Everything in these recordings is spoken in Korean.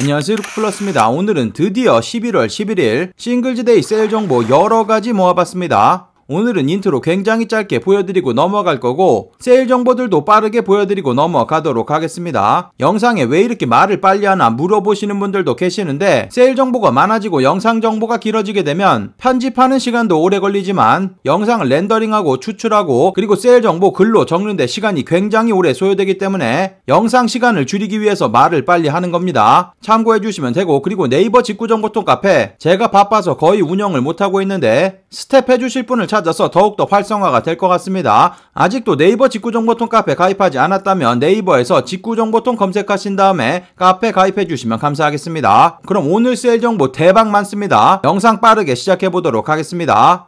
안녕하세요 루크플러스입니다. 오늘은 드디어 11월 11일 싱글즈데이 세일 정보 여러가지 모아봤습니다. 오늘은 인트로 굉장히 짧게 보여드리고 넘어갈 거고 세일 정보들도 빠르게 보여드리고 넘어가도록 하겠습니다. 영상에 왜 이렇게 말을 빨리 하나 물어보시는 분들도 계시는데 세일 정보가 많아지고 영상 정보가 길어지게 되면 편집하는 시간도 오래 걸리지만 영상을 렌더링하고 추출하고 그리고 세일 정보 글로 적는데 시간이 굉장히 오래 소요되기 때문에 영상 시간을 줄이기 위해서 말을 빨리 하는 겁니다. 참고해 주시면 되고 그리고 네이버 직구정보통 카페 제가 바빠서 거의 운영을 못하고 있는데 스텝 해주실 분을 찾아서 더욱더 활성화가 될 것 같습니다. 아직도 네이버 직구정보통 카페 가입하지 않았다면 네이버에서 직구정보통 검색하신 다음에 카페 가입해주시면 감사하겠습니다. 그럼 오늘 세일 정보 대박 많습니다. 영상 빠르게 시작해보도록 하겠습니다.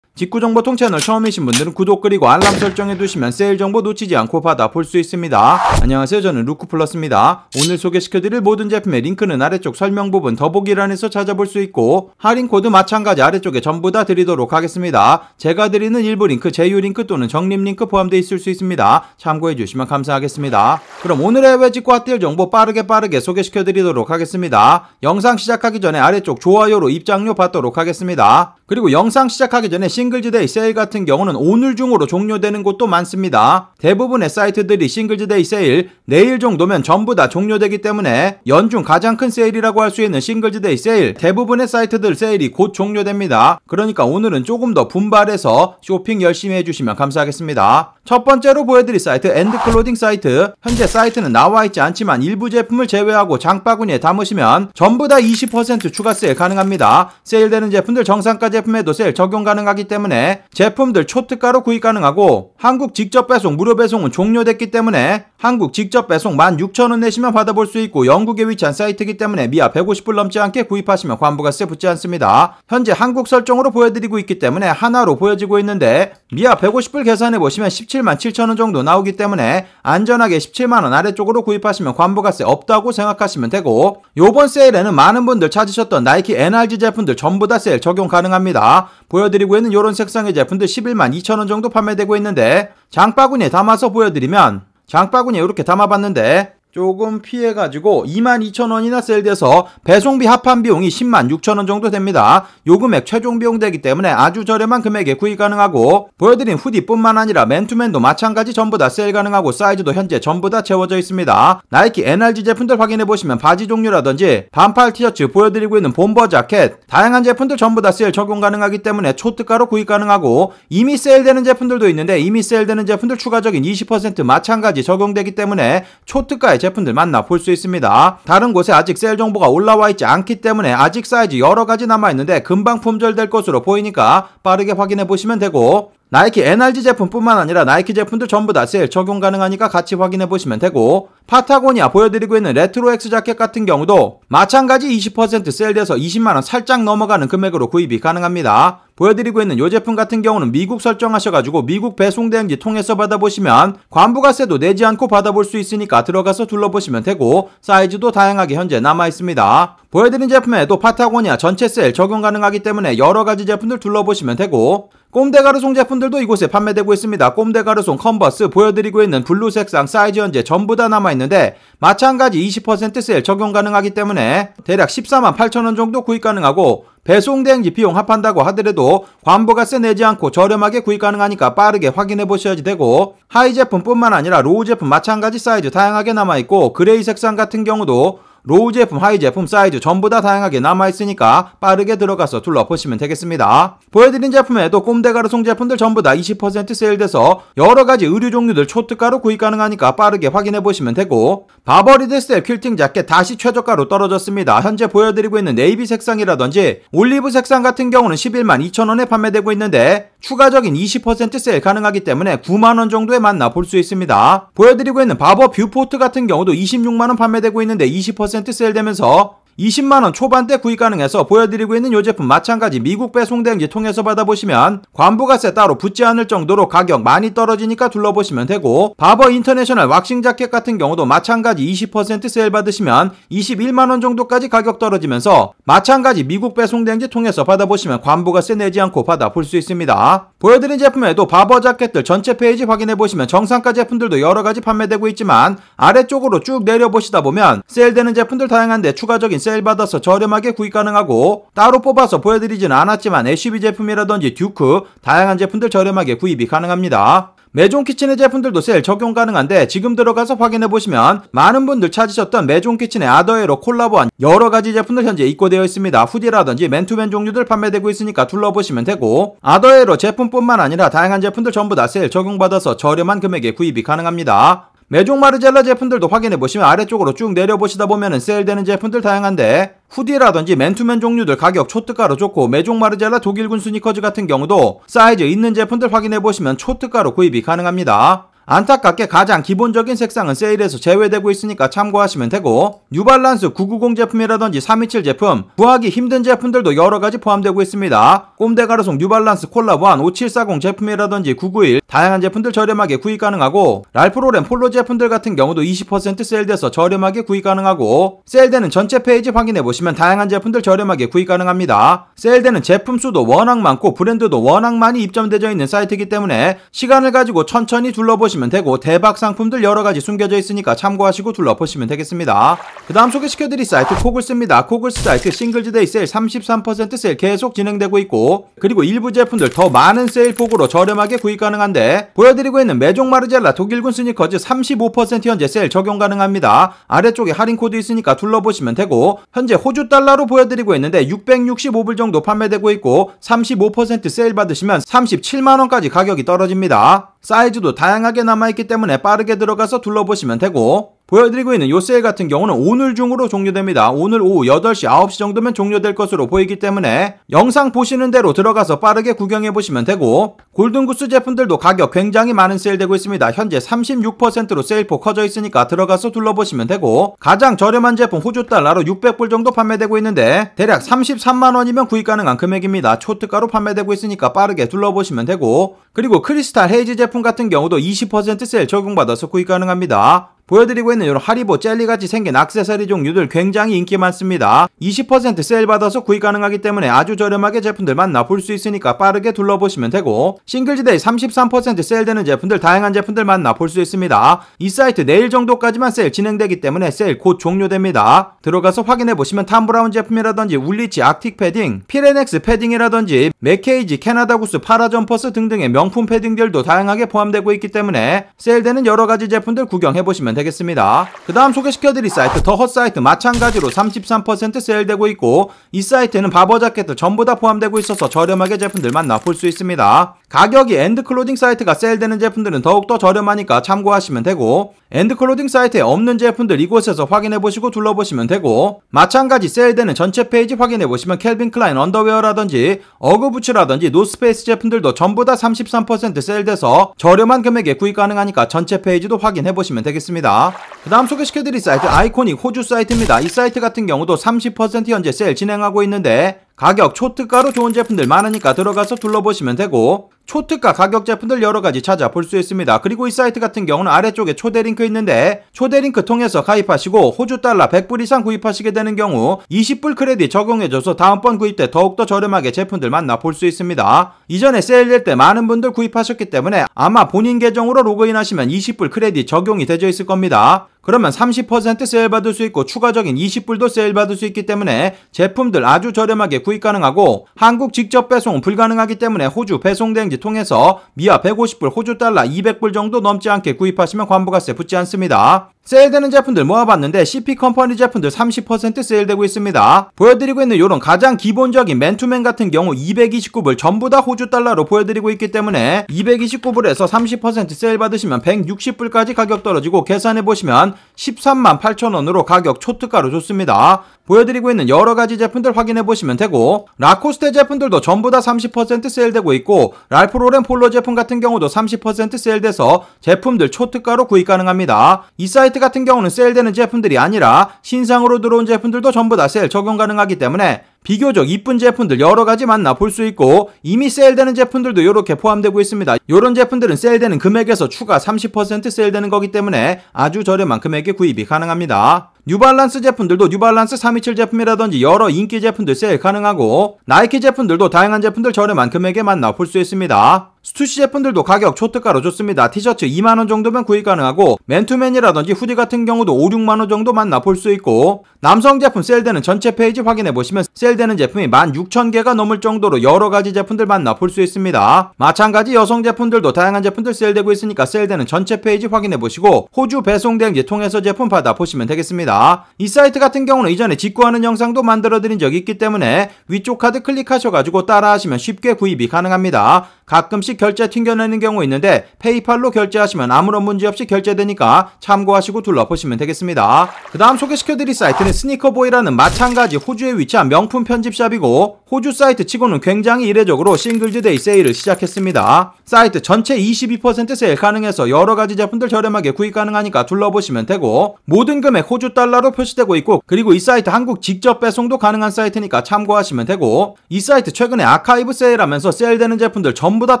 직구정보 통채널 처음이신 분들은 구독 그리고 알람 설정해두시면 세일 정보 놓치지 않고 받아볼 수 있습니다. 안녕하세요 저는 루크플러스입니다. 오늘 소개시켜드릴 모든 제품의 링크는 아래쪽 설명 부분 더보기란에서 찾아볼 수 있고 할인 코드 마찬가지 아래쪽에 전부 다 드리도록 하겠습니다. 제가 드리는 일부 링크, 제휴 링크 또는 적립 링크 포함되어 있을 수 있습니다. 참고해주시면 감사하겠습니다. 그럼 오늘의 외직과 핫딜 정보 빠르게 빠르게 소개시켜드리도록 하겠습니다. 영상 시작하기 전에 아래쪽 좋아요로 입장료 받도록 하겠습니다. 그리고 영상 시작하기 전에 싱글즈데이 세일 같은 경우는 오늘 중으로 종료되는 곳도 많습니다. 대부분의 사이트들이 싱글즈데이 세일 내일 정도면 전부 다 종료되기 때문에 연중 가장 큰 세일이라고 할 수 있는 싱글즈데이 세일 대부분의 사이트들 세일이 곧 종료됩니다. 그러니까 오늘은 조금 더 분발해서 쇼핑 열심히 해주시면 감사하겠습니다. 첫 번째로 보여드릴 사이트 엔드클로딩 사이트 현재 사이트는 나와있지 않지만 일부 제품을 제외하고 장바구니에 담으시면 전부 다 20% 추가 세일 가능합니다. 세일되는 제품들 정상가 제 제품에 도셀 적용 가능하기 때문에 제품들 초특가로 구입 가능하고 한국 직접 배송 무료 배송은 종료됐기 때문에 한국 직접 배송 16,000원 내시면 받아볼 수 있고 영국에 위치한 사이트이기 때문에 미아 150불 넘지 않게 구입하시면 관부가세 붙지 않습니다. 현재 한국 설정으로 보여드리고 있기 때문에 하나로 보여지고 있는데 미아 150불 계산해 보시면 1 7 7 0 0 0원 정도 나오기 때문에 안전하게 17만원 아래쪽으로 구입하시면 관부가세 없다고 생각하시면 되고 요번 세일에는 많은 분들 찾으셨던 나이키 NRG 제품들 전부 다 세일 적용 가능합니다. 합니다. 보여드리고 있는 이런 색상의 제품들 11만 2천원 정도 판매되고 있는데 장바구니에 담아서 보여드리면 장바구니에 이렇게 담아봤는데 조금 피해가지고 22,000원이나 셀돼서 배송비 합한 비용이 10만 6천원 정도 됩니다. 요 금액 최종 비용 되기 때문에 아주 저렴한 금액에 구입 가능하고 보여드린 후디뿐만 아니라 맨투맨도 마찬가지 전부 다 세일 가능하고 사이즈도 현재 전부 다 채워져 있습니다. 나이키 NRG 제품들 확인해보시면 바지 종류라든지 반팔 티셔츠 보여드리고 있는 본버 자켓 다양한 제품들 전부 다 세일 적용 가능하기 때문에 초특가로 구입 가능하고 이미 세일되는 제품들도 있는데 이미 세일되는 제품들 추가적인 20% 마찬가지 적용되기 때문에 초특가에 제품들 만나볼 수 있습니다. 다른 곳에 아직 셀 정보가 올라와 있지 않기 때문에 아직 사이즈 여러 가지 남아있는데 금방 품절될 것으로 보이니까 빠르게 확인해 보시면 되고 나이키 NRG 제품뿐만 아니라 나이키 제품들 전부 다 셀 적용 가능하니까 같이 확인해 보시면 되고 파타고니아 보여드리고 있는 레트로 X 자켓 같은 경우도 마찬가지 20% 세일돼서 20만원 살짝 넘어가는 금액으로 구입이 가능합니다. 보여드리고 있는 이 제품 같은 경우는 미국 설정하셔가지고 미국 배송 대행지 통해서 받아보시면 관부가세도 내지 않고 받아볼 수 있으니까 들어가서 둘러보시면 되고 사이즈도 다양하게 현재 남아있습니다. 보여드린 제품에도 파타고니아 전체 셀 적용 가능하기 때문에 여러가지 제품들 둘러보시면 되고 꼼데가르송 제품들도 이곳에 판매되고 있습니다. 꼼데가르송 컨버스 보여드리고 있는 블루 색상 사이즈 현재 전부 다 남아있는데 마찬가지 20%셀 적용 가능하기 때문에 대략 148,000원 정도 구입 가능하고 배송 대행지 비용 합한다고 하더라도 관보가세 내지 않고 저렴하게 구입 가능하니까 빠르게 확인해 보셔야지 되고 하이 제품뿐만 아니라 로우 제품 마찬가지 사이즈 다양하게 남아있고 그레이 색상 같은 경우도 로우 제품, 하이 제품, 사이즈 전부 다 다양하게 남아있으니까 빠르게 들어가서 둘러보시면 되겠습니다. 보여드린 제품에도 꼼데가르송 제품들 전부 다 20% 세일돼서 여러가지 의류 종류들 초특가로 구입 가능하니까 빠르게 확인해보시면 되고 바버리 드스텝 퀼팅 자켓 다시 최저가로 떨어졌습니다. 현재 보여드리고 있는 네이비 색상이라든지 올리브 색상 같은 경우는 11만 2천원에 판매되고 있는데 추가적인 20% 세일 가능하기 때문에 9만원 정도에 만나 볼 수 있습니다. 보여드리고 있는 바버 뷰포트 같은 경우도 26만원 판매되고 있는데 20% 5% 세일 되면서 20만원 초반대 구입 가능해서 보여드리고 있는 이 제품 마찬가지 미국 배송대행지 통해서 받아보시면 관부가세 따로 붙지 않을 정도로 가격 많이 떨어지니까 둘러보시면 되고 바버 인터내셔널 왁싱 자켓 같은 경우도 마찬가지 20% 세일 받으시면 21만원 정도까지 가격 떨어지면서 마찬가지 미국 배송대행지 통해서 받아보시면 관부가세 내지 않고 받아볼 수 있습니다. 보여드린 제품에도 바버 자켓들 전체 페이지 확인해보시면 정상가 제품들도 여러가지 판매되고 있지만 아래쪽으로 쭉 내려보시다 보면 세일되는 제품들 다양한데 추가적인 세일 받아서 저렴하게 구입 가능하고 따로 뽑아서 보여드리진 않았지만 SUV 제품이라든지 듀크 다양한 제품들 저렴하게 구입이 가능합니다. 메종 키친의 제품들도 세일 적용 가능한데 지금 들어가서 확인해보시면 많은 분들 찾으셨던 메종 키친의 아더에로 콜라보한 여러가지 제품들 현재 입고되어 있습니다. 후디라든지 맨투맨 종류들 판매되고 있으니까 둘러보시면 되고 아더에로 제품뿐만 아니라 다양한 제품들 전부 다 세일 적용받아서 저렴한 금액에 구입이 가능합니다. 메종 마르젤라 제품들도 확인해 보시면 아래쪽으로 쭉 내려보시다 보면은 세일되는 제품들 다양한데 후디라든지 맨투맨 종류들 가격 초특가로 좋고 메종 마르젤라 독일군 스니커즈 같은 경우도 사이즈 있는 제품들 확인해 보시면 초특가로 구입이 가능합니다. 안타깝게 가장 기본적인 색상은 세일에서 제외되고 있으니까 참고하시면 되고 뉴발란스 990 제품이라든지 327 제품 구하기 힘든 제품들도 여러가지 포함되고 있습니다. 꼼데가르송 뉴발란스 콜라보한 5740 제품이라든지 991 다양한 제품들 저렴하게 구입 가능하고 랄프로렌 폴로 제품들 같은 경우도 20% 세일돼서 저렴하게 구입 가능하고 세일되는 전체 페이지 확인해보시면 다양한 제품들 저렴하게 구입 가능합니다. 세일되는 제품 수도 워낙 많고 브랜드도 워낙 많이 입점되어 있는 사이트이기 때문에 시간을 가지고 천천히 둘러보시면 보시면 되고 대박 상품들 여러가지 숨겨져 있으니까 참고하시고 둘러보시면 되겠습니다. 그 다음 소개시켜드릴 사이트 코글스입니다. 코글스 사이트 싱글즈데이 세일 33% 세일 계속 진행되고 있고 그리고 일부 제품들 더 많은 세일 폭으로 저렴하게 구입 가능한데 보여드리고 있는 메종 마르젤라 독일군 스니커즈 35% 현재 세일 적용 가능합니다. 아래쪽에 할인 코드 있으니까 둘러보시면 되고 현재 호주 달러로 보여드리고 있는데 665불 정도 판매되고 있고 35% 세일 받으시면 37만원까지 가격이 떨어집니다. 사이즈도 다양하게 남아있기 때문에 빠르게 들어가서 둘러보시면 되고 보여드리고 있는 요세일 같은 경우는 오늘 중으로 종료됩니다. 오늘 오후 8시, 9시 정도면 종료될 것으로 보이기 때문에 영상 보시는 대로 들어가서 빠르게 구경해보시면 되고 골든구스 제품들도 가격 굉장히 많은 세일되고 있습니다. 현재 36%로 세일포 커져 있으니까 들어가서 둘러보시면 되고 가장 저렴한 제품 호주 달러로 600불 정도 판매되고 있는데 대략 33만원이면 구입 가능한 금액입니다. 초특가로 판매되고 있으니까 빠르게 둘러보시면 되고 그리고 크리스탈 헤이즈 제품 같은 경우도 20% 세일 적용받아서 구입 가능합니다. 보여드리고 있는 이런 하리보 젤리같이 생긴 악세사리 종류들 굉장히 인기 많습니다. 20% 세일 받아서 구입 가능하기 때문에 아주 저렴하게 제품들 만나 볼 수 있으니까 빠르게 둘러보시면 되고 싱글지대이33% 세일되는 제품들 다양한 제품들 만나 볼 수 있습니다. 이 사이트 내일 정도까지만 세일 진행되기 때문에 세일 곧 종료됩니다. 들어가서 확인해 보시면 탐브라운 제품이라든지 울리치 악틱 패딩, 피렌엑스 패딩이라든지 맥케이지 캐나다 구스 파라 점퍼스 등등의 명품 패딩들도 다양하게 포함되고 있기 때문에 세일되는 여러 가지 제품들 구경해 보시면 됩니다. 되겠습니다. 그 다음 소개시켜드릴 사이트 더헛 사이트 마찬가지로 33% 세일되고 있고 이 사이트는 바버 자켓도 전부 다 포함되고 있어서 저렴하게 제품들만 나품수 있습니다. 가격이 엔드 클로징 사이트가 세일되는 제품들은 더욱더 저렴하니까 참고하시면 되고 엔드클로딩 사이트에 없는 제품들 이곳에서 확인해보시고 둘러보시면 되고 마찬가지 세일되는 전체 페이지 확인해보시면 캘빈 클라인 언더웨어라든지 어그부츠라든지 노스페이스 제품들도 전부 다 33% 세일돼서 저렴한 금액에 구입 가능하니까 전체 페이지도 확인해보시면 되겠습니다. 그 다음 소개시켜드릴 사이트 아이코닉 호주 사이트입니다. 이 사이트 같은 경우도 30% 현재 세일 진행하고 있는데 가격 초특가로 좋은 제품들 많으니까 들어가서 둘러보시면 되고 초특가 가격 제품들 여러가지 찾아볼 수 있습니다. 그리고 이 사이트 같은 경우는 아래쪽에 초대 링크 있는데 초대 링크 통해서 가입하시고 호주 달러 100불 이상 구입하시게 되는 경우 20불 크레딧 적용해줘서 다음번 구입 때 더욱더 저렴하게 제품들 만나볼 수 있습니다. 이전에 세일될 때 많은 분들 구입하셨기 때문에 아마 본인 계정으로 로그인하시면 20불 크레딧 적용이 되어 있을 겁니다. 그러면 30% 세일 받을 수 있고 추가적인 20불도 세일 받을 수 있기 때문에 제품들 아주 저렴하게 구입 가능하고 한국 직접 배송 은 불가능하기 때문에 호주 배송대행지 통해서 미화 150불 호주 달러 200불 정도 넘지 않게 구입하시면 관부가세 붙지 않습니다. 세일되는 제품들 모아봤는데 CP 컴퍼니 제품들 30% 세일되고 있습니다. 보여드리고 있는 이런 가장 기본적인 맨투맨 같은 경우 229불 전부 다 호주 달러로 보여드리고 있기 때문에 229불에서 30% 세일 받으시면 160불까지 가격 떨어지고 계산해보시면 13만 8천원으로 가격 초특가로 줬습니다. 보여드리고 있는 여러가지 제품들 확인해보시면 되고 라코스테 제품들도 전부 다 30% 세일되고 있고 랄프로렌 폴로 제품 같은 경우도 30% 세일돼서 제품들 초특가로 구입 가능합니다. 이 사이트 같은 경우는 세일되는 제품들이 아니라 신상으로 들어온 제품들도 전부 다 세일 적용 가능하기 때문에 비교적 이쁜 제품들 여러 가지 만나 볼 수 있고 이미 세일되는 제품들도 이렇게 포함되고 있습니다. 이런 제품들은 세일되는 금액에서 추가 30% 세일되는 거기 때문에 아주 저렴한 금액에 구입이 가능합니다. 뉴발란스 제품들도 뉴발란스 327 제품이라든지 여러 인기 제품들 세일 가능하고 나이키 제품들도 다양한 제품들 저렴한 금액에만 나볼 수 있습니다. 스투시 제품들도 가격 초특가로 좋습니다. 티셔츠 2만원 정도면 구입 가능하고 맨투맨이라든지 후디 같은 경우도 5, 6만원 정도만 나볼 수 있고 남성 제품 셀되는 전체 페이지 확인해보시면 셀되는 제품이 16,000개가 넘을 정도로 여러가지 제품들만 나볼 수 있습니다. 마찬가지 여성 제품들도 다양한 제품들 셀되고 있으니까 셀되는 전체 페이지 확인해보시고 호주 배송대행지 통해서 제품 받아보시면 되겠습니다. 있습니다. 이 사이트 같은 경우는 이전에 직구하는 영상도 만들어드린 적이 있기 때문에 위쪽 카드 클릭하셔가지고 따라하시면 쉽게 구입이 가능합니다. 가끔씩 결제 튕겨내는 경우 있는데 페이팔로 결제하시면 아무런 문제 없이 결제되니까 참고하시고 둘러보시면 되겠습니다. 그 다음 소개시켜드릴 사이트는 스니커보이라는 마찬가지 호주에 위치한 명품 편집샵이고 호주 사이트 치고는 굉장히 이례적으로 싱글즈데이 세일을 시작했습니다. 사이트 전체 22% 세일 가능해서 여러가지 제품들 저렴하게 구입 가능하니까 둘러보시면 되고 모든 금액 호주 따러 1달러로 표시되고 있고 그리고 이 사이트 한국 직접 배송도 가능한 사이트니까 참고하시면 되고 이 사이트 최근에 아카이브 세일하면서 세일되는 제품들 전부 다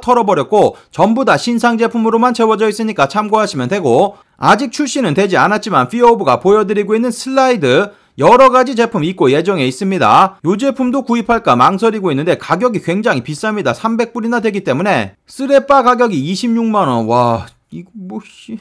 털어버렸고 전부 다 신상 제품으로만 채워져 있으니까 참고하시면 되고 아직 출시는 되지 않았지만 피오브가 보여드리고 있는 슬라이드 여러가지 제품 있고 예정에 있습니다. 요 제품도 구입할까 망설이고 있는데 가격이 굉장히 비쌉니다. 300불이나 되기 때문에 쓰레빠 가격이 26만원 와 이거 뭐씨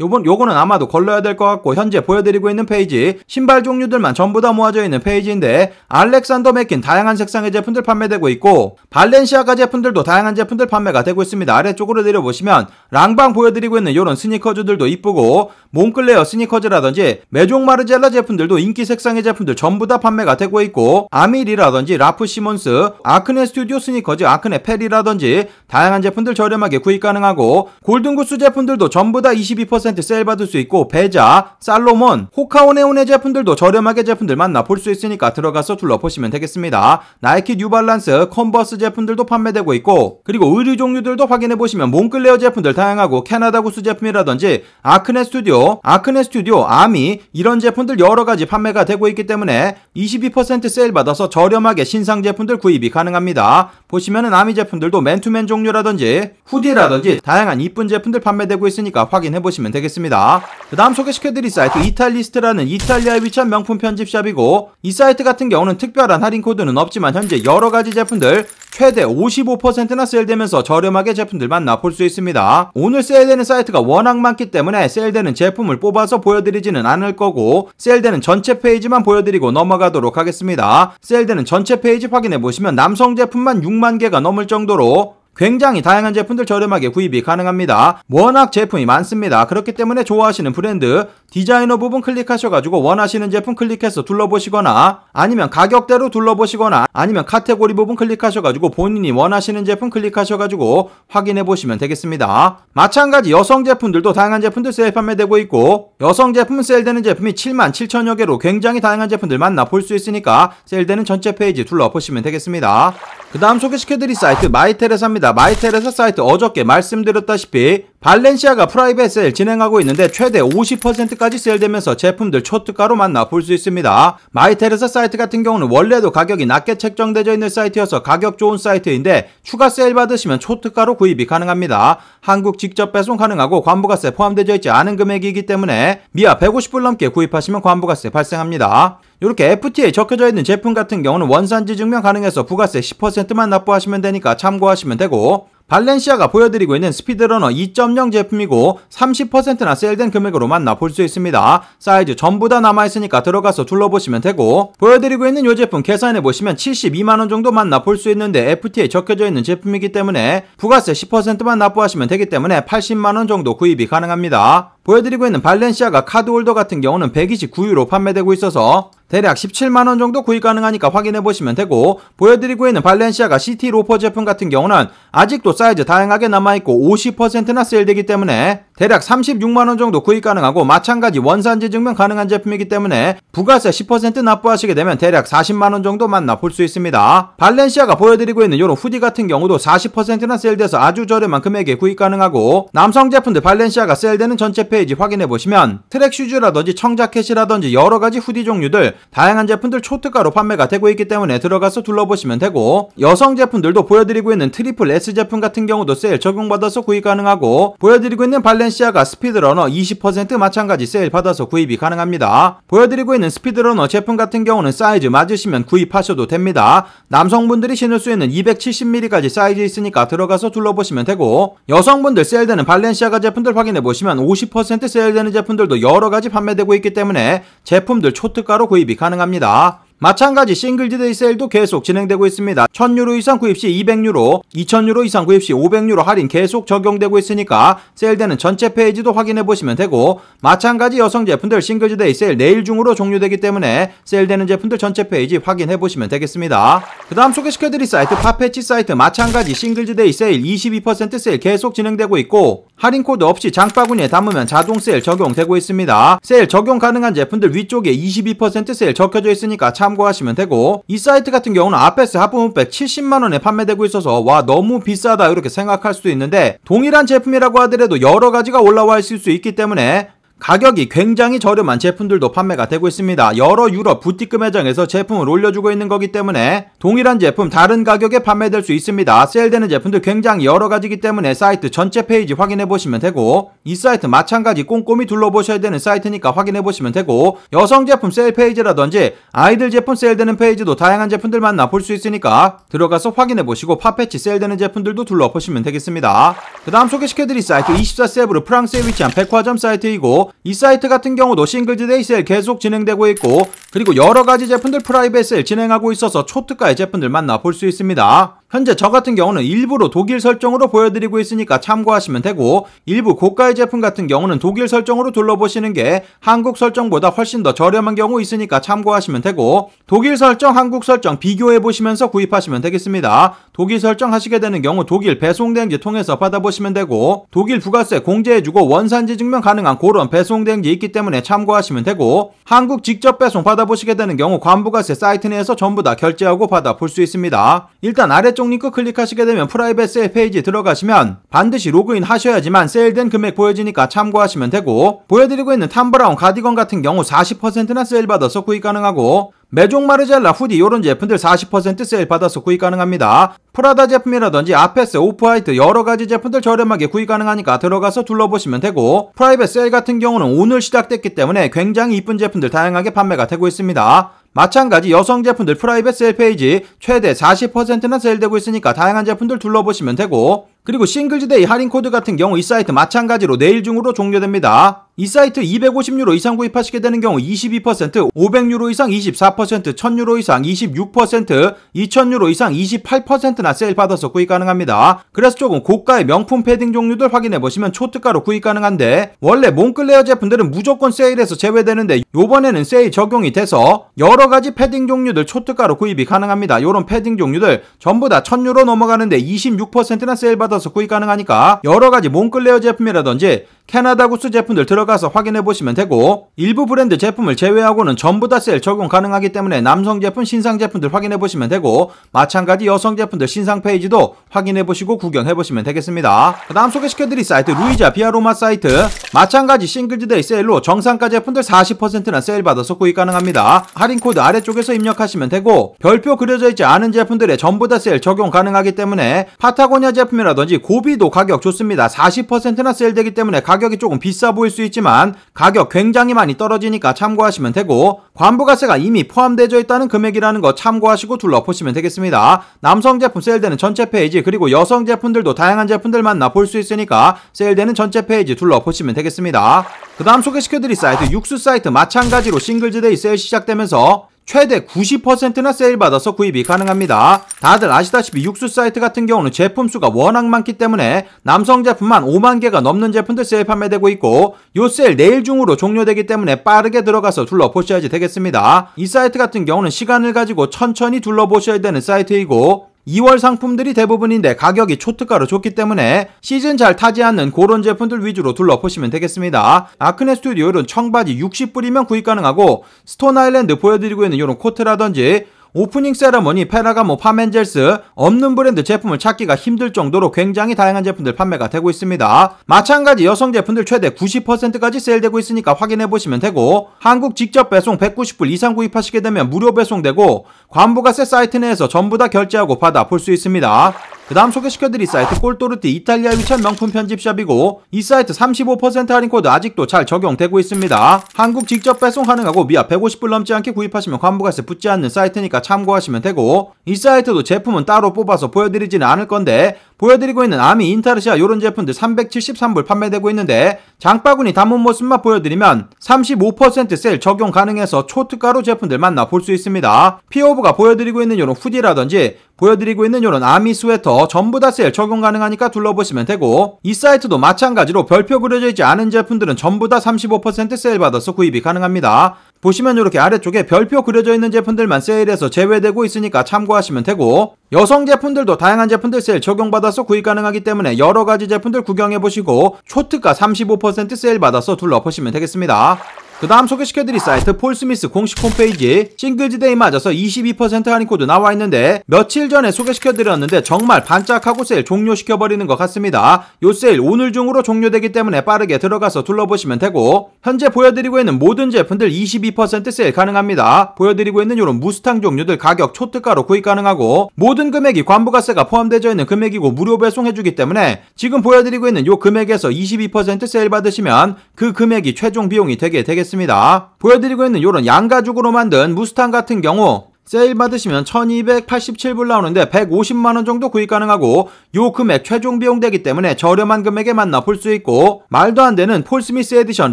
요번 요거는 아마도 걸러야 될 것 같고 현재 보여드리고 있는 페이지 신발 종류들만 전부 다 모아져 있는 페이지인데 알렉산더 맥킨 다양한 색상의 제품들 판매되고 있고 발렌시아가 제품들도 다양한 제품들 판매가 되고 있습니다. 아래쪽으로 내려보시면 랑방 보여드리고 있는 요런 스니커즈들도 이쁘고 몽클레어 스니커즈라든지 메종 마르젤라 제품들도 인기 색상의 제품들 전부 다 판매가 되고 있고 아미리라든지 라프 시몬스 아크네 스튜디오 스니커즈 아크네 페리라든지 다양한 제품들 저렴하게 구입 가능하고 골든구스 제품들도 전부 다22% 50%세일 받을 수 있고 배자, 살로몬, 호카오네온의 제품들도 저렴하게 제품들 만나 볼 수 있으니까 들어가서 둘러보시면 되겠습니다. 나이키 뉴발란스, 컨버스 제품들도 판매되고 있고 그리고 의류 종류들도 확인해보시면 몽클레어 제품들 다양하고 캐나다 구스 제품이라든지 아크네 스튜디오, 아크네 스튜디오, 아미 이런 제품들 여러가지 판매가 되고 있기 때문에 22% 세일 받아서 저렴하게 신상 제품들 구입이 가능합니다. 보시면은 아미 제품들도 맨투맨 종류라든지 후디라든지 다양한 이쁜 제품들 판매되고 있으니까 확인해보시면 됩니다. 되겠습니다. 그 다음 소개시켜드릴 사이트 이탈리스트라는 이탈리아에 위치한 명품 편집샵이고 이 사이트 같은 경우는 특별한 할인 코드는 없지만 현재 여러가지 제품들 최대 55%나 세일되면서 저렴하게 제품들 만나볼 수 있습니다. 오늘 세일되는 사이트가 워낙 많기 때문에 세일되는 제품을 뽑아서 보여드리지는 않을 거고 세일되는 전체 페이지만 보여드리고 넘어가도록 하겠습니다. 세일되는 전체 페이지 확인해보시면 남성 제품만 6만 개가 넘을 정도로 굉장히 다양한 제품들 저렴하게 구입이 가능합니다. 워낙 제품이 많습니다. 그렇기 때문에 좋아하시는 브랜드 디자이너 부분 클릭하셔가지고 원하시는 제품 클릭해서 둘러보시거나 아니면 가격대로 둘러보시거나 아니면 카테고리 부분 클릭하셔가지고 본인이 원하시는 제품 클릭하셔가지고 확인해 보시면 되겠습니다. 마찬가지 여성 제품들도 다양한 제품들 세일 판매되고 있고 여성 제품 세일되는 제품이 7만 7천여 개로 굉장히 다양한 제품들 만나 볼 수 있으니까 세일되는 전체 페이지 둘러보시면 되겠습니다. 그 다음 소개시켜드릴 사이트 마이텔에서합니다 있습니다. 마이텔에서 사이트 어저께 말씀드렸다시피 발렌시아가 프라이빗 세일 진행하고 있는데 최대 50%까지 세일되면서 제품들 초특가로 만나 볼수 있습니다. 마이텔에서 사이트 같은 경우는 원래도 가격이 낮게 책정되어 있는 사이트여서 가격 좋은 사이트인데 추가 세일 받으시면 초특가로 구입이 가능합니다. 한국 직접 배송 가능하고 관부가세 포함되어 있지 않은 금액이기 때문에 미아 150불 넘게 구입하시면 관부가세 발생합니다. 이렇게 FT에 a 적혀져 있는 제품 같은 경우는 원산지 증명 가능해서 부가세 10%만 납부하시면 되니까 참고하시면 되고 발렌시아가 보여드리고 있는 스피드러너 2.0 제품이고 30%나 세일된 금액으로 만나볼 수 있습니다. 사이즈 전부 다 남아있으니까 들어가서 둘러보시면 되고 보여드리고 있는 이 제품 계산해보시면 72만원 정도 만나볼 수 있는데 FT에 a 적혀져 있는 제품이기 때문에 부가세 10%만 납부하시면 되기 때문에 80만원 정도 구입이 가능합니다. 보여드리고 있는 발렌시아가 카드홀더 같은 경우는 129유로 판매되고 있어서 대략 17만원 정도 구입 가능하니까 확인해보시면 되고 보여드리고 있는 발렌시아가 시티 로퍼 제품 같은 경우는 아직도 사이즈 다양하게 남아있고 50%나 세일되기 때문에 대략 36만원 정도 구입 가능하고 마찬가지 원산지 증명 가능한 제품이기 때문에 부가세 10% 납부하시게 되면 대략 40만원 정도만 납부 수 있습니다. 발렌시아가 보여드리고 있는 이런 후디 같은 경우도 40%나 세일돼서 아주 저렴한 금액에 구입 가능하고 남성 제품들 발렌시아가 세일되는 전체 페이지 확인해보시면 트랙 슈즈라든지 청자켓이라든지 여러가지 후디 종류들 다양한 제품들 초특가로 판매가 되고 있기 때문에 들어가서 둘러보시면 되고 여성 제품들도 보여드리고 있는 트리플 S 제품 같은 경우도 세일 적용받아서 구입 가능하고 보여드리고 있는 발렌시아 발렌시아가 스피드러너 20% 마찬가지 세일 받아서 구입이 가능합니다. 보여드리고 있는 스피드러너 제품 같은 경우는 사이즈 맞으시면 구입하셔도 됩니다. 남성분들이 신을 수 있는 270mm까지 사이즈 있으니까 들어가서 둘러보시면 되고 여성분들 세일되는 발렌시아가 제품들 확인해보시면 50% 세일되는 제품들도 여러가지 판매되고 있기 때문에 제품들 초특가로 구입이 가능합니다. 마찬가지 싱글 즈데이 세일도 계속 진행되고 있습니다. 1000유로 이상 구입 시 200유로, 2000유로 이상 구입 시 500유로 할인 계속 적용되고 있으니까 세일되는 전체 페이지도 확인해 보시면 되고 마찬가지 여성 제품들 싱글 즈데이 세일 내일 중으로 종료되기 때문에 세일되는 제품들 전체 페이지 확인해 보시면 되겠습니다. 그 다음 소개시켜 드릴 사이트 파페치 사이트 마찬가지 싱글 즈데이 세일 22% 세일 계속 진행되고 있고 할인 코드 없이 장바구니에 담으면 자동 세일 적용되고 있습니다. 세일 적용 가능한 제품들 위쪽에 22% 세일 적혀져 있으니까 참 참고하시면 되고 이 사이트 같은 경우는 앞에서 하프문백 70만원에 판매되고 있어서 와 너무 비싸다 이렇게 생각할 수도 있는데 동일한 제품이라고 하더라도 여러 가지가 올라와 있을 수 있기 때문에 가격이 굉장히 저렴한 제품들도 판매가 되고 있습니다. 여러 유럽 부티크 매장에서 제품을 올려주고 있는 거기 때문에 동일한 제품 다른 가격에 판매될 수 있습니다. 세일되는 제품들 굉장히 여러 가지기 때문에 사이트 전체 페이지 확인해 보시면 되고 이 사이트 마찬가지 꼼꼼히 둘러보셔야 되는 사이트니까 확인해 보시면 되고 여성 제품 세일 페이지라든지 아이들 제품 세일되는 페이지도 다양한 제품들 만나 볼 수 있으니까 들어가서 확인해 보시고 팝패치 세일되는 제품들도 둘러보시면 되겠습니다. 그 다음 소개시켜드릴 사이트 24세브르 프랑스에 위치한 백화점 사이트이고 이 사이트 같은 경우도 싱글즈 데이 세일 계속 진행되고 있고 그리고 여러가지 제품들 프라이빗 세일 진행하고 있어서 초특가의 제품들 만나볼 수 있습니다. 현재 저 같은 경우는 일부로 독일 설정으로 보여드리고 있으니까 참고하시면 되고 일부 고가의 제품 같은 경우는 독일 설정으로 둘러보시는 게 한국 설정보다 훨씬 더 저렴한 경우 있으니까 참고하시면 되고 독일 설정, 한국 설정 비교해 보시면서 구입하시면 되겠습니다. 독일 설정 하시게 되는 경우 독일 배송대행지 통해서 받아보시면 되고 독일 부가세 공제해주고 원산지 증명 가능한 그런 배송대행지 있기 때문에 참고하시면 되고 한국 직접 배송 받아보시게 되는 경우 관부가세 사이트 내에서 전부 다 결제하고 받아볼 수 있습니다. 일단 아래쪽 접속 링크 클릭하시게 되면 프라이빗 세일 페이지 들어가시면 반드시 로그인 하셔야지만 세일된 금액 보여지니까 참고하시면 되고 보여드리고 있는 탐브라운 가디건 같은 경우 40%나 세일 받아서 구입 가능하고 메종 마르젤라 후디 이런 제품들 40% 세일 받아서 구입 가능합니다. 프라다 제품이라든지 아페스, 오프화이트 여러가지 제품들 저렴하게 구입 가능하니까 들어가서 둘러보시면 되고 프라이빗 세일 같은 경우는 오늘 시작됐기 때문에 굉장히 이쁜 제품들 다양하게 판매가 되고 있습니다. 마찬가지 여성 제품들 프라이빗 세일 페이지 최대 40%나 세일되고 있으니까 다양한 제품들 둘러보시면 되고 그리고 싱글즈데이 할인 코드 같은 경우 이 사이트 마찬가지로 내일 중으로 종료됩니다. 이 사이트 250유로 이상 구입하시게 되는 경우 22%, 500유로 이상 24%, 1000유로 이상 26%, 2000유로 이상 28%나 세일 받아서 구입 가능합니다. 그래서 조금 고가의 명품 패딩 종류들 확인해 보시면 초특가로 구입 가능한데 원래 몽클레어 제품들은 무조건 세일에서 제외되는데 요번에는 세일 적용이 돼서 여러 가지 패딩 종류들 초특가로 구입이 가능합니다. 요런 패딩 종류들 전부 다 1000유로 넘어가는데 26%나 세일 받아서 구입 가능하니까 여러 가지 몽클레어 제품이라든지 캐나다 구스 제품들 들어가서 확인해 보시면 되고 일부 브랜드 제품을 제외하고는 전부 다 셀 적용 가능하기 때문에 남성 제품 신상 제품들 확인해 보시면 되고 마찬가지 여성 제품들 신상 페이지도 확인해 보시고 구경해 보시면 되겠습니다. 그 다음 소개시켜 드릴 사이트 루이자 비아로마 사이트 마찬가지 싱글즈데이 세일로 정상가 제품들 40%나 세일 받아서 구입 가능합니다. 할인 코드 아래쪽에서 입력하시면 되고 별표 그려져 있지 않은 제품들의 전부 다 세일 적용 가능하기 때문에 파타고니아 제품이라든지 고비도 가격 좋습니다. 40%나 세일되기 때문에 가격 가격이 조금 비싸 보일 수 있지만 가격 굉장히 많이 떨어지니까 참고하시면 되고 관부가세가 이미 포함되어 있다는 금액이라는 거 참고하시고 둘러보시면 되겠습니다. 남성 제품 세일되는 전체 페이지 그리고 여성 제품들도 다양한 제품들 만나 볼 수 있으니까 세일되는 전체 페이지 둘러보시면 되겠습니다. 그 다음 소개시켜드릴 사이트 육수 사이트 마찬가지로 싱글즈데이 세일 시작되면서 최대 90%나 세일받아서 구입이 가능합니다. 다들 아시다시피 육수 사이트 같은 경우는 제품 수가 워낙 많기 때문에 남성 제품만 5만 개가 넘는 제품들 세일 판매되고 있고 요 세일 내일 중으로 종료되기 때문에 빠르게 들어가서 둘러보셔야지 되겠습니다. 이 사이트 같은 경우는 시간을 가지고 천천히 둘러보셔야 되는 사이트이고 2월 상품들이 대부분인데 가격이 초특가로 좋기 때문에 시즌 잘 타지 않는 그런 제품들 위주로 둘러보시면 되겠습니다. 아크네 스튜디오 이런 청바지 60불이면 구입 가능하고 스톤 아일랜드 보여드리고 있는 이런 코트라든지 오프닝 세러머니, 페라가모, 파멘젤스 뭐 없는 브랜드 제품을 찾기가 힘들 정도로 굉장히 다양한 제품들 판매가 되고 있습니다. 마찬가지 여성 제품들 최대 90%까지 세일되고 있으니까 확인해보시면 되고 한국 직접 배송 190불 이상 구입하시게 되면 무료 배송되고 관부가세 사이트 내에서 전부 다 결제하고 받아 볼수 있습니다. 그 다음 소개시켜드릴 사이트 꼴토르티 이탈리아 위치한 명품 편집샵이고 이 사이트 35% 할인코드 아직도 잘 적용되고 있습니다. 한국 직접 배송 가능하고 미아 150불 넘지 않게 구입하시면 관부가세 붙지 않는 사이트니까 참고하시면 되고 이 사이트도 제품은 따로 뽑아서 보여드리지는 않을 건데 보여드리고 있는 아미 인타르시아 요런 제품들 373불 판매되고 있는데 장바구니 담은 모습만 보여드리면 35% 세일 적용 가능해서 초특가로 제품들 만나 볼 수 있습니다. 피오브가 보여드리고 있는 요런 후디라든지 보여드리고 있는 이런 아미 스웨터 전부 다 세일 적용 가능하니까 둘러보시면 되고 이 사이트도 마찬가지로 별표 그려져 있지 않은 제품들은 전부 다 35% 세일 받아서 구입이 가능합니다. 보시면 이렇게 아래쪽에 별표 그려져 있는 제품들만 세일해서 제외되고 있으니까 참고하시면 되고 여성 제품들도 다양한 제품들 세일 적용받아서 구입 가능하기 때문에 여러가지 제품들 구경해보시고 초특가 35% 세일 받아서 둘러보시면 되겠습니다. 그 다음 소개시켜드릴 사이트 폴스미스 공식 홈페이지 싱글즈데이 맞아서 22% 할인 코드 나와 있는데 며칠 전에 소개시켜드렸는데 정말 반짝하고 세일 종료시켜버리는 것 같습니다. 요 세일 오늘 중으로 종료되기 때문에 빠르게 들어가서 둘러보시면 되고 현재 보여드리고 있는 모든 제품들 22% 세일 가능합니다. 보여드리고 있는 요런 무스탕 종류들 가격 초특가로 구입 가능하고 모든 금액이 관부가세가 포함되어 있는 금액이고 무료 배송해주기 때문에 지금 보여드리고 있는 요 금액에서 22% 세일 받으시면 그 금액이 최종 비용이 되게 되겠습니다. 되겠습니다. 보여드리고 있는 이런 양가죽으로 만든 무스탕 같은 경우 세일 받으시면 1287불 나오는데 150만원 정도 구입 가능하고 요 금액 최종 비용 되기 때문에 저렴한 금액에 만나볼 수 있고 말도 안 되는 폴스미스 에디션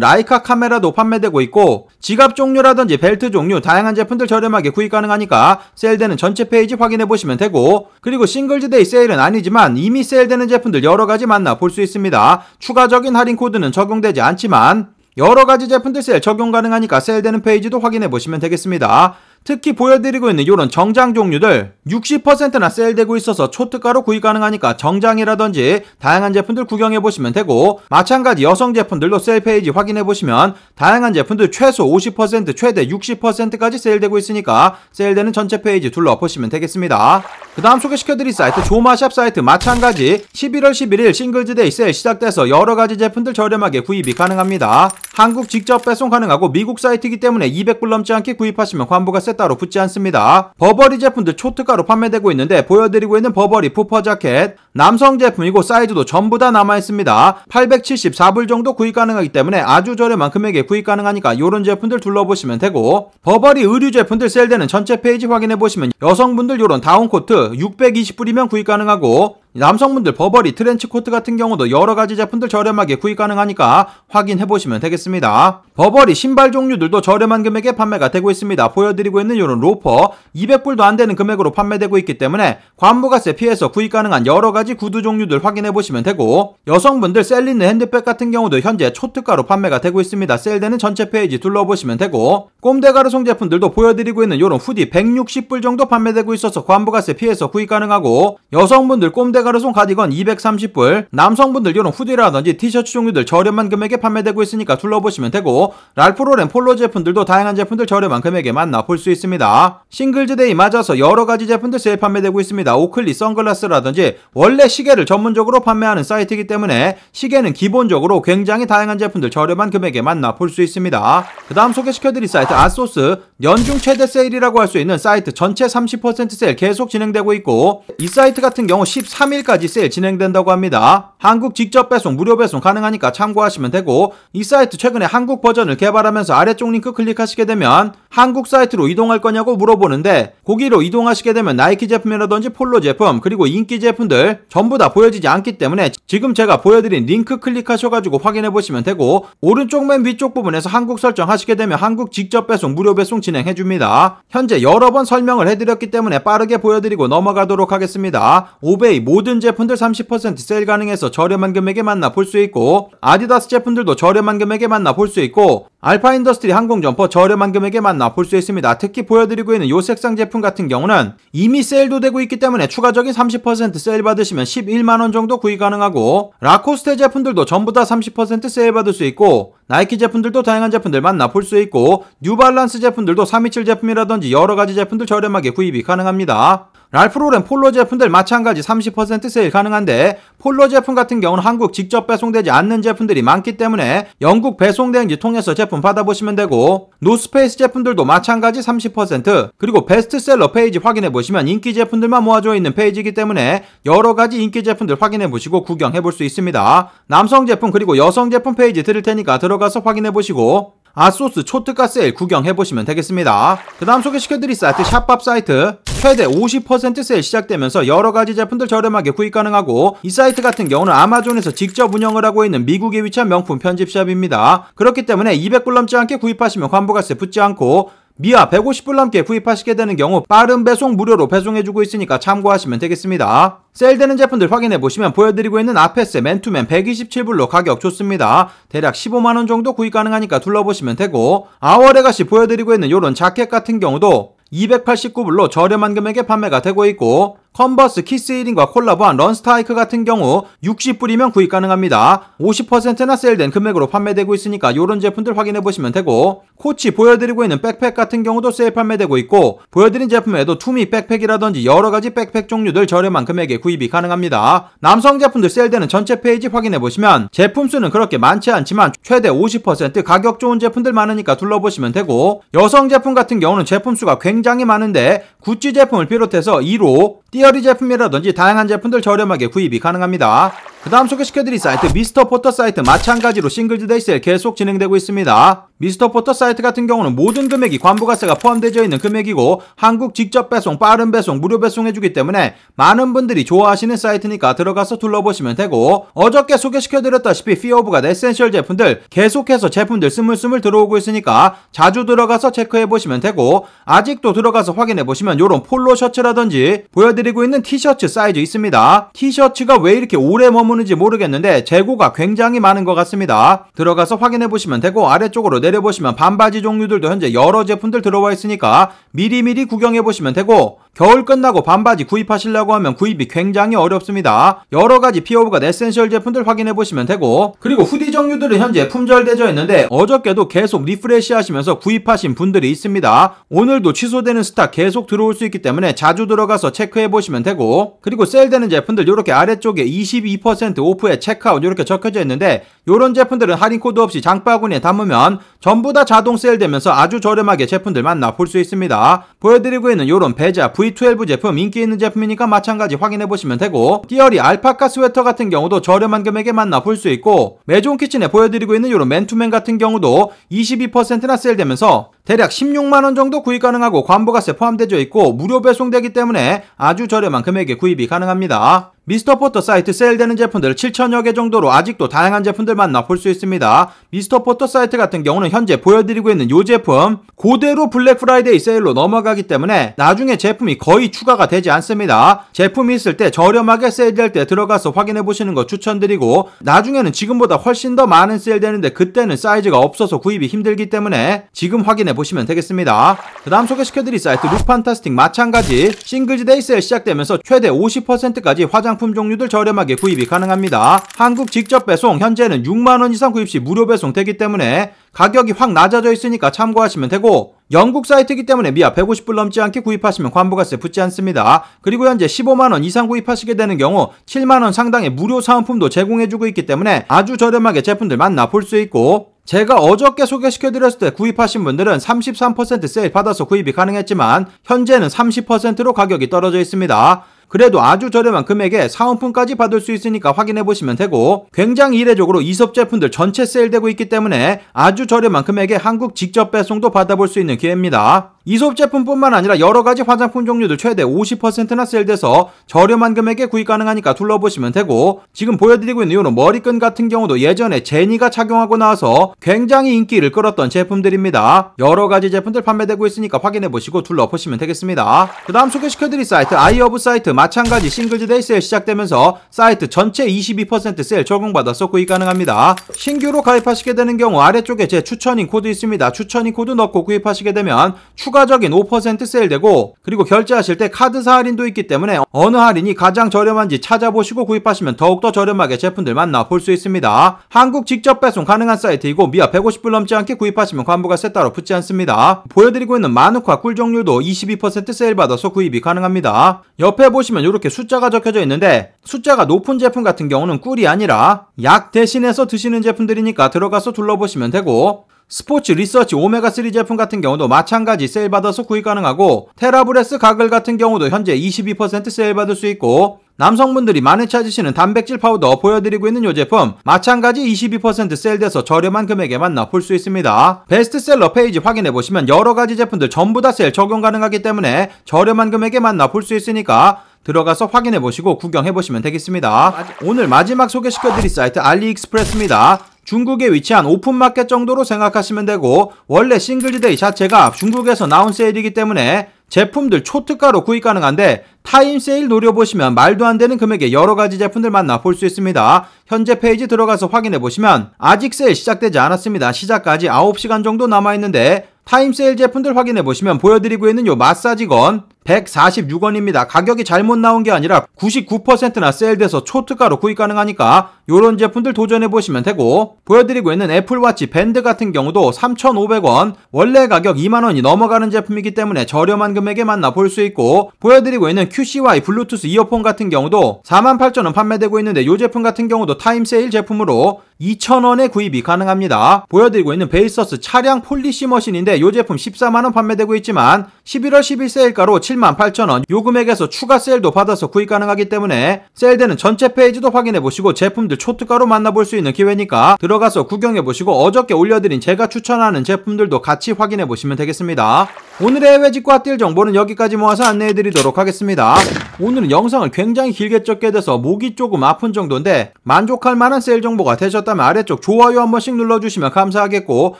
라이카 카메라도 판매되고 있고 지갑 종류라든지 벨트 종류 다양한 제품들 저렴하게 구입 가능하니까 세일되는 전체 페이지 확인해 보시면 되고 그리고 싱글즈데이 세일은 아니지만 이미 세일되는 제품들 여러가지 만나볼 수 있습니다. 추가적인 할인 코드는 적용되지 않지만 여러 가지 제품들 셀 적용 가능하니까 셀되는 페이지도 확인해 보시면 되겠습니다. 특히 보여드리고 있는 이런 정장 종류들 60%나 세일되고 있어서 초특가로 구입 가능하니까 정장이라든지 다양한 제품들 구경해보시면 되고 마찬가지 여성 제품들도 세일 페이지 확인해보시면 다양한 제품들 최소 50% 최대 60%까지 세일되고 있으니까 세일되는 전체 페이지 둘러보시면 되겠습니다. 그 다음 소개시켜드릴 사이트 조마샵 사이트 마찬가지 11월 11일 싱글즈데이 세일 시작돼서 여러가지 제품들 저렴하게 구입이 가능합니다. 한국 직접 배송 가능하고 미국 사이트이기 때문에 200불 넘지 않게 구입하시면 환부가세 혜택 따로 붙지 않습니다. 버버리 제품들 초특가로 판매되고 있는데 보여드리고 있는 버버리 푸퍼 자켓 남성 제품이고 사이즈도 전부 다 남아있습니다. 874불 정도 구입 가능하기 때문에 아주 저렴한 금액에 구입 가능하니까 이런 제품들 둘러보시면 되고 버버리 의류 제품들 셀일되는 전체 페이지 확인해보시면 여성분들 요런 다운코트 620불이면 구입 가능하고 남성분들 버버리 트렌치 코트 같은 경우도 여러가지 제품들 저렴하게 구입 가능하니까 확인해보시면 되겠습니다. 버버리 신발 종류들도 저렴한 금액에 판매가 되고 있습니다. 보여드리고 있는 이런 로퍼 200불도 안되는 금액으로 판매되고 있기 때문에 관부가세 피해서 구입 가능한 여러가지 구두 종류들 확인해보시면 되고 여성분들 셀린느 핸드백 같은 경우도 현재 초특가로 판매가 되고 있습니다. 셀일되는 전체 페이지 둘러보시면 되고 꼼데가르송 제품들도 보여드리고 있는 이런 후디 160불 정도 판매되고 있어서 관부가세 피해서 구입 가능하고 여성분들 꼼데 가르손 가디건 230불, 남성분들 이런 후디라든지 티셔츠 종류들 저렴한 금액에 판매되고 있으니까 둘러보시면 되고 랄프로렌 폴로 제품들도 다양한 제품들 저렴한 금액에 만나볼 수 있습니다. 싱글즈데이 맞아서 여러가지 제품들 세일 판매되고 있습니다. 오클리 선글라스라든지 원래 시계를 전문적으로 판매하는 사이트이기 때문에 시계는 기본적으로 굉장히 다양한 제품들 저렴한 금액에 만나볼 수 있습니다. 그 다음 소개시켜드릴 사이트 아소스 연중 최대 세일이라고 할 수 있는 사이트 전체 30% 세일 계속 진행되고 있고 이 사이트 같은 경우 13일 3일까지 세일 진행된다고 합니다. 한국 직접 배송, 무료 배송 가능하니까 참고하시면 되고 이 사이트 최근에 한국 버전을 개발하면서 아래쪽 링크 클릭하시게 되면 한국 사이트로 이동할 거냐고 물어보는데 고기로 이동하시게 되면 나이키 제품이라든지 폴로 제품 그리고 인기 제품들 전부 다 보여지지 않기 때문에 지금 제가 보여드린 링크 클릭하셔가지고 확인해 보시면 되고 오른쪽 맨 위쪽 부분에서 한국 설정하시게 되면 한국 직접 배송, 무료 배송 진행해 줍니다. 현재 여러 번 설명을 해드렸기 때문에 빠르게 보여드리고 넘어가도록 하겠습니다. 오베이 모든 모든 제품들 30% 세일 가능해서 저렴한 금액에 만나 볼 수 있고 아디다스 제품들도 저렴한 금액에 만나 볼 수 있고 알파 인더스트리 항공 점퍼 저렴한 금액에 만나 볼 수 있습니다. 특히 보여드리고 있는 요 색상 제품 같은 경우는 이미 세일도 되고 있기 때문에 추가적인 30% 세일 받으시면 11만원 정도 구입 가능하고 라코스테 제품들도 전부 다 30% 세일 받을 수 있고 나이키 제품들도 다양한 제품들 만나 볼 수 있고 뉴발란스 제품들도 327 제품이라든지 여러가지 제품들 저렴하게 구입이 가능합니다. 랄프로렌 폴로 제품들 마찬가지 30% 세일 가능한데 폴로 제품 같은 경우는 한국 직접 배송되지 않는 제품들이 많기 때문에 영국 배송대행지 통해서 제품 받아보시면 되고 노스페이스 제품들도 마찬가지 30% 그리고 베스트셀러 페이지 확인해보시면 인기 제품들만 모아져 있는 페이지이기 때문에 여러가지 인기 제품들 확인해보시고 구경해볼 수 있습니다. 남성 제품 그리고 여성 제품 페이지 드릴 테니까 들어가서 확인해보시고 아소스 초특가 세일 구경해보시면 되겠습니다. 그 다음 소개시켜드릴 사이트 샵밥 사이트 최대 50%세일 시작되면서 여러가지 제품들 저렴하게 구입 가능하고 이 사이트 같은 경우는 아마존에서 직접 운영을 하고 있는 미국에 위치한 명품 편집샵입니다. 그렇기 때문에 200불 넘지 않게 구입하시면 환불가세 붙지 않고 미아 150불 넘게 구입하시게 되는 경우 빠른 배송 무료로 배송해주고 있으니까 참고하시면 되겠습니다. 세일되는 제품들 확인해보시면 보여드리고 있는 아페스 맨투맨 127불로 가격 좋습니다. 대략 15만원 정도 구입 가능하니까 둘러보시면 되고 아워레 가시 보여드리고 있는 요런 자켓 같은 경우도 289불로 저렴한 금액에 판매가 되고 있고 컨버스 키스1링과 콜라보한 런스타이크 같은 경우 60불이면 구입 가능합니다. 50%나 세일된 금액으로 판매되고 있으니까 이런 제품들 확인해 보시면 되고 코치 보여드리고 있는 백팩 같은 경우도 세일 판매되고 있고 보여드린 제품에도 투미 백팩이라든지 여러가지 백팩 종류들 저렴한 금액에 구입이 가능합니다. 남성 제품들 세일되는 전체 페이지 확인해 보시면 제품 수는 그렇게 많지 않지만 최대 50% 가격 좋은 제품들 많으니까 둘러보시면 되고 여성 제품 같은 경우는 제품 수가 굉장히 많은데 구찌 제품을 비롯해서 1호, 띄어 리어리 제품이라든지 다양한 제품들 저렴하게 구입이 가능합니다. 그 다음 소개시켜드릴 사이트 미스터 포터 사이트 마찬가지로 싱글즈 데이셀 계속 진행되고 있습니다. 미스터 포터 사이트 같은 경우는 모든 금액이 관부가세가 포함되어 있는 금액이고 한국 직접 배송, 빠른 배송, 무료 배송해주기 때문에 많은 분들이 좋아하시는 사이트니까 들어가서 둘러보시면 되고 어저께 소개시켜드렸다시피 피오브가 에센셜 제품들 계속해서 제품들 스물스물 들어오고 있으니까 자주 들어가서 체크해보시면 되고 아직도 들어가서 확인해보시면 이런 폴로 셔츠라든지 보여드리고 있는 티셔츠 사이즈 있습니다. 티셔츠가 왜 이렇게 오래 머무는지 모르겠는데 재고가 굉장히 많은 것 같습니다. 들어가서 확인해보시면 되고 아래쪽으로 내려보시면 반바지 종류들도 현재 여러 제품들 들어와 있으니까 미리미리 구경해보시면 되고 겨울 끝나고 반바지 구입하시려고 하면 구입이 굉장히 어렵습니다. 여러가지 피오브가 에센셜 제품들 확인해보시면 되고 그리고 후디 정류들은 현재 품절되어 있는데 어저께도 계속 리프레시 하시면서 구입하신 분들이 있습니다. 오늘도 취소되는 스타 계속 들어올 수 있기 때문에 자주 들어가서 체크해보시면 되고 그리고 세일되는 제품들 이렇게 아래쪽에 22% 오프에 체크아웃 이렇게 적혀져 있는데 이런 제품들은 할인 코드 없이 장바구니에 담으면 전부 다 자동 세일되면서 아주 저렴하게 제품들 만나 볼 수 있습니다. 보여드리고 있는 이런 배자 V V12 제품 인기 있는 제품이니까 마찬가지 확인해보시면 되고 띠어리 알파카 스웨터 같은 경우도 저렴한 금액에 만나 볼수 있고 매종 키친에 보여드리고 있는 이런 맨투맨 같은 경우도 22%나 세일되면서 대략 16만원 정도 구입 가능하고 관보가세 포함되어 있고 무료 배송되기 때문에 아주 저렴한 금액에 구입이 가능합니다. 미스터포터 사이트 세일되는 제품들 7천여 개 정도로 아직도 다양한 제품들 만나 볼 수 있습니다. 미스터포터 사이트 같은 경우는 현재 보여드리고 있는 이 제품 고대로 블랙프라이데이 세일로 넘어가기 때문에 나중에 제품이 거의 추가가 되지 않습니다. 제품이 있을 때 저렴하게 세일될 때 들어가서 확인해 보시는 거 추천드리고 나중에는 지금보다 훨씬 더 많은 세일되는데 그때는 사이즈가 없어서 구입이 힘들기 때문에 지금 확인해 보시면 되겠습니다. 그 다음 소개시켜드릴 사이트 루판타스틱 마찬가지 싱글즈데이 세일 시작되면서 최대 50%까지 화장 상품 종류들 저렴하게 구입이 가능합니다. 한국 직접 배송 현재는 6만원 이상 구입 시 무료 배송되기 때문에 가격이 확 낮아져 있으니까 참고하시면 되고 영국 사이트이기 때문에 미아 150불 넘지 않게 구입하시면 관부가세 붙지 않습니다. 그리고 현재 15만원 이상 구입하시게 되는 경우 7만원 상당의 무료 사은품도 제공해주고 있기 때문에 아주 저렴하게 제품들 만나볼 수 있고 제가 어저께 소개시켜드렸을 때 구입하신 분들은 33% 세일 받아서 구입이 가능했지만 현재는 30%로 가격이 떨어져 있습니다. 그래도 아주 저렴한 금액에 사은품까지 받을 수 있으니까 확인해 보시면 되고 굉장히 이례적으로 이섭 제품들 전체 세일되고 있기 때문에 아주 저렴한 금액에 한국 직접 배송도 받아볼 수 있는 기회입니다. 이솝 제품뿐만 아니라 여러 가지 화장품 종류들 최대 50%나 세일돼서 저렴한 금액에 구입 가능하니까 둘러보시면 되고 지금 보여드리고 있는 요런 머리끈 같은 경우도 예전에 제니가 착용하고 나와서 굉장히 인기를 끌었던 제품들입니다. 여러 가지 제품들 판매되고 있으니까 확인해보시고 둘러보시면 되겠습니다. 그 다음 소개시켜드릴 사이트 아이오브 사이트 마찬가지 싱글즈 데이 세일 시작되면서 사이트 전체 22% 세일 적용받아서 구입 가능합니다. 신규로 가입하시게 되는 경우 아래쪽에 제 추천인 코드 있습니다. 추천인 코드 넣고 구입하시게 되면 추가 추가적인 5% 세일되고 그리고 결제하실 때 카드사 할인도 있기 때문에 어느 할인이 가장 저렴한지 찾아보시고 구입하시면 더욱더 저렴하게 제품들 만나 볼 수 있습니다. 한국 직접 배송 가능한 사이트이고 미아 150불 넘지 않게 구입하시면 관부가세 따로 붙지 않습니다. 보여드리고 있는 마누카 꿀 종류도 22% 세일 받아서 구입이 가능합니다. 옆에 보시면 이렇게 숫자가 적혀져 있는데 숫자가 높은 제품 같은 경우는 꿀이 아니라 약 대신해서 드시는 제품들이니까 들어가서 둘러보시면 되고 스포츠 리서치 오메가3 제품 같은 경우도 마찬가지 세일받아서 구입 가능하고 테라브레스 가글 같은 경우도 현재 22% 세일받을 수 있고 남성분들이 많이 찾으시는 단백질 파우더 보여드리고 있는 이 제품 마찬가지 22% 세일돼서 저렴한 금액에 만나 볼수 있습니다. 베스트셀러 페이지 확인해보시면 여러가지 제품들 전부 다 세일 적용 가능하기 때문에 저렴한 금액에 만나 볼수 있으니까 들어가서 확인해보시고 구경해보시면 되겠습니다. 오늘 마지막 소개시켜드릴 사이트 알리익스프레스입니다. 중국에 위치한 오픈마켓 정도로 생각하시면 되고 원래 싱글즈데이 자체가 중국에서 나온 세일이기 때문에 제품들 초특가로 구입 가능한데 타임 세일 노려보시면 말도 안 되는 금액의 여러가지 제품들 만나 볼 수 있습니다. 현재 페이지 들어가서 확인해보시면 아직 세일 시작되지 않았습니다. 시작까지 9시간 정도 남아있는데 타임 세일 제품들 확인해보시면 보여드리고 있는 요 마사지건 146원입니다. 가격이 잘못 나온 게 아니라 99%나 세일돼서 초특가로 구입 가능하니까 요런 제품들 도전해 보시면 되고 보여드리고 있는 애플워치 밴드 같은 경우도 3,500원 원래 가격 2만원이 넘어가는 제품이기 때문에 저렴한 금액에 만나볼 수 있고 보여드리고 있는 QCY 블루투스 이어폰 같은 경우도 48,000원 판매되고 있는데 이 제품 같은 경우도 타임 세일 제품으로 2,000원에 구입이 가능합니다. 보여드리고 있는 베이서스 차량 폴리시 머신인데 이 제품 14만원 판매되고 있지만 11월 12일 세일가로 7 78,000원 요 금액에서 추가 세일도 받아서 구입 가능하기 때문에 세일되는 전체 페이지도 확인해보시고 제품들 초특가로 만나볼 수 있는 기회니까 들어가서 구경해보시고 어저께 올려드린 제가 추천하는 제품들도 같이 확인해보시면 되겠습니다. 오늘의 해외 직과와딜 정보는 여기까지 모아서 안내해드리도록 하겠습니다. 오늘은 영상을 굉장히 길게 적게 돼서 목이 조금 아픈 정도인데 만족할 만한 세일 정보가 되셨다면 아래쪽 좋아요 한 번씩 눌러주시면 감사하겠고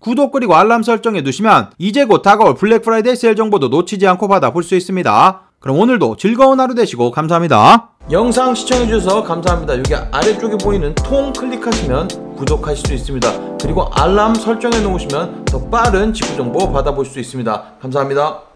구독 그리고 알람 설정해두시면 이제 곧 다가올 블랙프라이데이 세일 정보도 놓치지 않고 받아볼 수 있습니다. 하겠습니다. 그럼 오늘도 즐거운 하루 되시고 감사합니다. 영상 시청해주셔서 감사합니다. 여기 아래쪽에 보이는 통 클릭하시면 구독하실 수 있습니다. 그리고 알람 설정해 놓으시면 더 빠른 직구 정보 받아볼 수 있습니다. 감사합니다.